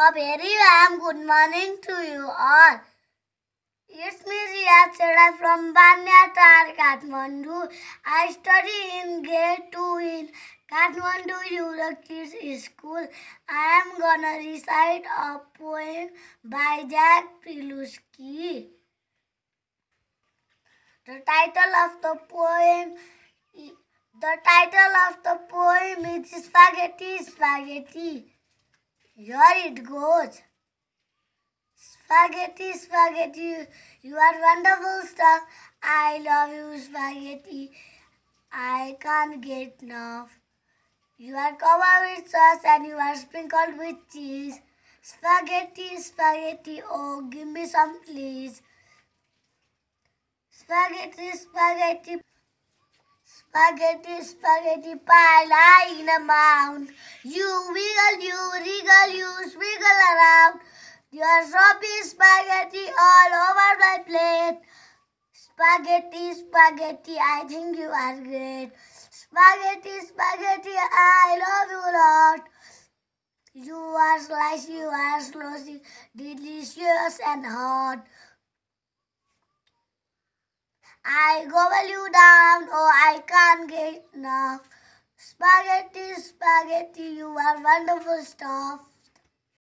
A very warm good morning to you all. It's me Riyad Seda from Banyatar, Kathmandu. I study in grade 2 in Kathmandu Yura Kids School. I am gonna recite a poem by Jack Priluski. The title of the poem the title of the poem is Spaghetti Spaghetti. Here it goes. Spaghetti, spaghetti, you are wonderful stuff. I love you, spaghetti. I can't get enough. You are covered with sauce and you are sprinkled with cheese. Spaghetti, spaghetti, oh, give me some, please. Spaghetti, spaghetti. Spaghetti, spaghetti pie lying in a mound. You wiggle, you wriggle, you wiggle around. There's sloppy spaghetti all over my plate. Spaghetti, spaghetti, I think you are great. Spaghetti, spaghetti, I love you a lot. You are slicey, you are slossy, delicious and hot. I gobble you down, or oh, I can't get enough. Spaghetti, spaghetti, you are wonderful stuff.